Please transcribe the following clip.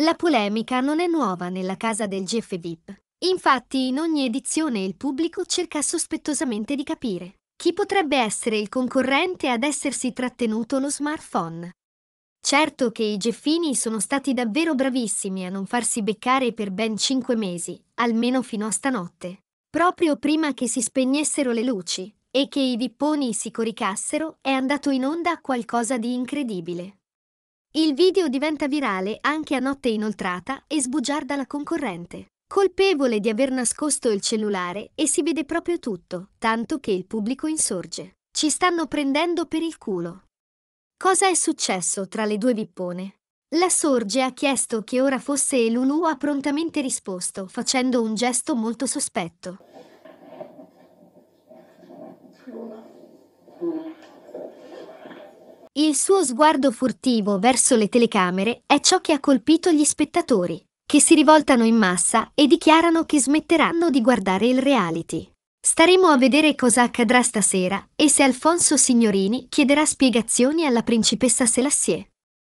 La polemica non è nuova nella casa del Jeff Vip. Infatti in ogni edizione il pubblico cerca sospettosamente di capire chi potrebbe essere il concorrente ad essersi trattenuto lo smartphone. Certo che i Jeffini sono stati davvero bravissimi a non farsi beccare per ben cinque mesi, almeno fino a stanotte. Proprio prima che si spegnessero le luci e che i vipponi si coricassero, è andato in onda qualcosa di incredibile. Il video diventa virale anche a notte inoltrata e sbugiarda la concorrente. Colpevole di aver nascosto il cellulare e si vede proprio tutto, tanto che il pubblico insorge. Ci stanno prendendo per il culo. Cosa è successo tra le due vippone? La Sorge ha chiesto che ora fosse e Lulu ha prontamente risposto, facendo un gesto molto sospetto. Il suo sguardo furtivo verso le telecamere è ciò che ha colpito gli spettatori, che si rivoltano in massa e dichiarano che smetteranno di guardare il reality. Staremo a vedere cosa accadrà stasera e se Alfonso Signorini chiederà spiegazioni alla principessa Selassie.